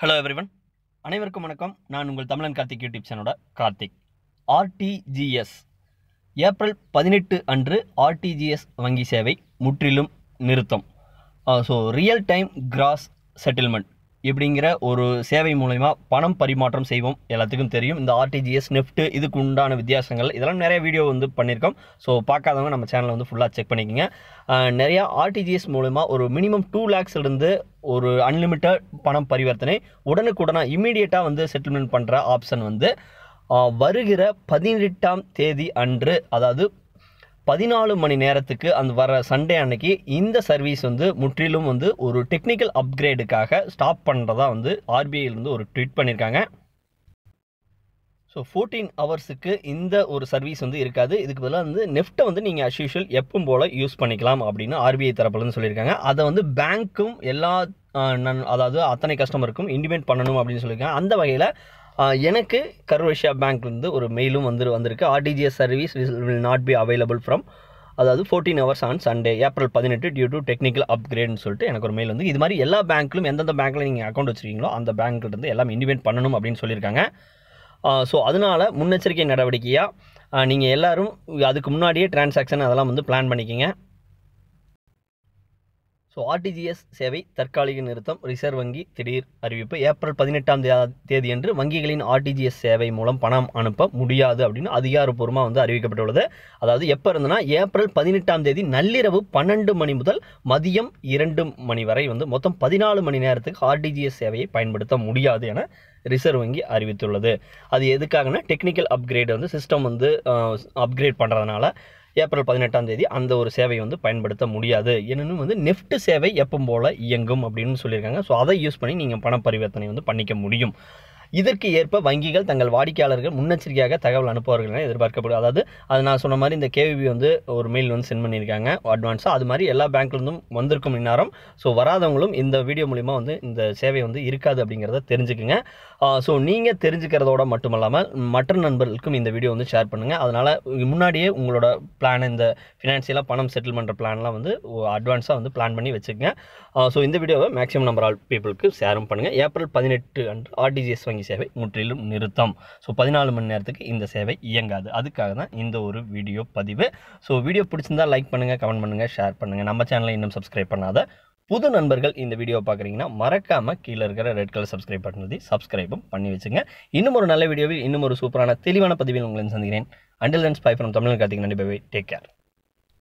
hello everyone அனைவருக்கும் வணக்கம் நான் உங்கள் தமிழன் கார்த்திக் யூடியூப் சேனலோட கார்த்திக் ஆர்டிஜிஎஸ் ஏப்ரல் பதினெட்டு அன்று ஆர்டிஜிஎஸ் வங்கி சேவை முற்றிலும் நிறுத்தம் so real time gross settlement இப்படிங்கிற ஒரு சேவை மூலயமா பணம் பரிமாற்றம் செய்வோம் எல்லாத்துக்கும் தெரியும் இந்த ஆர்டிஜிஎஸ் நெஃப்ட் இதுக்கு உண்டான வித்தியாசங்கள் இதெல்லாம் நிறைய வீடியோ வந்து பண்ணியிருக்கோம் ஸோ பார்க்காதவங்க நம்ம சேனலை வந்து ஃபுல்லாக செக் பண்ணிக்கோங்க நிறையா ஆர்டிஜிஎஸ் மூலயமா ஒரு மினிமம் டூ லேக்ஸ்லேருந்து ஒரு அன்லிமிட்டட் பணம் பரிவர்த்தனை உடனுக்குடனே இமீடியட்டாக வந்து செட்டில்மெண்ட் பண்ணுற ஆப்ஷன் வந்து வருகிற பதினெட்டாம் தேதி அன்று அதாவது பதினாலு மணி நேரத்துக்கு அந்த வர சண்டே அன்னைக்கு இந்த சர்வீஸ் வந்து முற்றிலும் வந்து ஒரு டெக்னிக்கல் அப்கிரேடுக்காக ஸ்டாப் பண்ணுறதா வந்து ஆர்பிஐலேருந்து ஒரு ட்வீட் பண்ணியிருக்காங்க ஸோ ஃபோர்டீன் ஹவர்ஸுக்கு இந்த ஒரு சர்வீஸ் வந்து இருக்காது இதுக்கு பதிலாக வந்து நெஃப்ட்டை வந்து நீங்கள் அஸ்யூஷுவல் எப்பவும் போல் யூஸ் பண்ணிக்கலாம் அப்படின்னு ஆர்பிஐ தரப்புலன்னு சொல்லியிருக்காங்க அதை வந்து பேங்க்கும் எல்லா அதாவது அத்தனை கஸ்டமருக்கும் இன்டிமேட் பண்ணணும் அப்படின்னு சொல்லியிருக்காங்க அந்த வகையில் எனக்கு கர்வேஷியா பேங்க்லேருந்து ஒரு மெயிலும் வந்து வந்திருக்கு RTGS service will not be available from அதாவது fourteen hours on Sunday April பதினெட்டு டியூ டு டெக்னிக்கல் அப்கிரேட்னு சொல்லிட்டு எனக்கு ஒரு மெயில் வந்து இது மாதிரி எல்லா பேங்க்லும் எந்தெந்த பேங்க்கில் நீங்கள் அக்கௌண்ட் வச்சுருக்கீங்களோ அந்த பேங்க்லேருந்து எல்லாம் இண்டிமேட் பண்ணணும் அப்படின்னு சொல்லியிருக்காங்க ஸோ அதனால் முன்னெச்சரிக்கை நடவடிக்கையாக நீங்கள் எல்லோரும் அதுக்கு முன்னாடியே டிரான்சாக்ஷன் அதெல்லாம் வந்து பிளான் பண்ணிக்கிங்க ஸோ ஆர்டிஜிஎஸ் சேவை தற்காலிக நிறுத்தம் ரிசர்வ் வங்கி திடீர் அறிவிப்பு ஏப்ரல் பதினெட்டாம் தேதி என்று வங்கிகளின் ஆர்டிஜிஎஸ் சேவை மூலம் பணம் அனுப்ப முடியாது அப்படின்னு அதிகாரப்பூர்வமாக வந்து அறிவிக்கப்பட்டுள்ளது அதாவது எப்போ இருந்ததுன்னா ஏப்ரல் பதினெட்டாம் தேதி நள்ளிரவு பன்னெண்டு மணி முதல் மதியம் இரண்டு மணி வரை வந்து மொத்தம் பதினாலு மணி நேரத்துக்கு ஆர்டிஜிஎஸ் சேவையை பயன்படுத்த முடியாது என ரிசர்வ் வங்கி அறிவித்துள்ளது அது எதுக்காகனா டெக்னிக்கல் அப்கிரேட் வந்து சிஸ்டம் வந்து அப்கிரேட் பண்ணுறதுனால ஏப்ரல் பதினெட்டாம் தேதி அந்த ஒரு சேவை வந்து பயன்படுத்த முடியாது என்னன்னு வந்து நெஃப்ட் சேவை எப்போ போல் இயங்கும் அப்படின்னு சொல்லியிருக்காங்க ஸோ அதை யூஸ் பண்ணி நீங்கள் பண பரிவர்த்தனை வந்து பண்ணிக்க முடியும் இதற்கு ஏற்ப வங்கிகள் தங்கள் வாடிக்கையாளர்கள் முன்னெச்சரிக்கையாக தகவல் அனுப்புவார்கள் என எதிர்பார்க்கப்படும் அதாவது அது நான் சொன்ன மாதிரி இந்த கேவிபி வந்து ஒரு மெயில் வந்து சென்ட் பண்ணியிருக்காங்க அட்வான்ஸாக அது மாதிரி எல்லா பேங்க்லேருந்தும் வந்திருக்கும் இந்நேரம் ஸோ வராதவங்களும் இந்த வீடியோ மூலிமா வந்து இந்த சேவை வந்து இருக்காது அப்படிங்கிறத தெரிஞ்சுக்குங்க ஸோ நீங்கள் தெரிஞ்சுக்கிறதோட மட்டும் இல்லாமல் மற்ற நண்பர்களுக்கும் இந்த வீடியோ வந்து ஷேர் பண்ணுங்கள் அதனால் முன்னாடியே உங்களோட பிளான் இந்த ஃபினான்ஷியலாக பணம் செட்டில் பண்ணுற பிளான்லாம் வந்து அட்வான்ஸாக வந்து பிளான் பண்ணி வச்சுக்கோங்க ஸோ இந்த வீடியோவை மேக்ஸிமம் நம்பர் ஆல் பீப்புளுக்கு ஷேரும் பண்ணுங்கள் ஏப்ரல் பதினெட்டு அன்று ஆர்டிஜிஎஸ் வங்கி வங்கி சேவை முற்றிலும் நிறுத்தம் ஸோ பதினாலு மணி நேரத்துக்கு இந்த சேவை இயங்காது அதுக்காக தான் இந்த ஒரு வீடியோ பதிவு ஸோ வீடியோ பிடிச்சிருந்தால் லைக் பண்ணுங்கள் கமெண்ட் பண்ணுங்கள் ஷேர் பண்ணுங்கள் நம்ம சேனலை இன்னும் சப்ஸ்கிரைப் பண்ணாத புது நண்பர்கள் இந்த வீடியோ பார்க்குறீங்கன்னா மறக்காமல் கீழே இருக்கிற ரெட் கலர் சப்ஸ்கிரைப் பண்ணுறது சப்ஸ்கிரைபும் பண்ணி வச்சுங்க இன்னும் ஒரு நல்ல வீடியோவில் இன்னும் ஒரு சூப்பரான தெளிவான பதிவில் உங்களை சந்திக்கிறேன் until then bye from Tamil Karthik நன்றி பை டேக் கேர்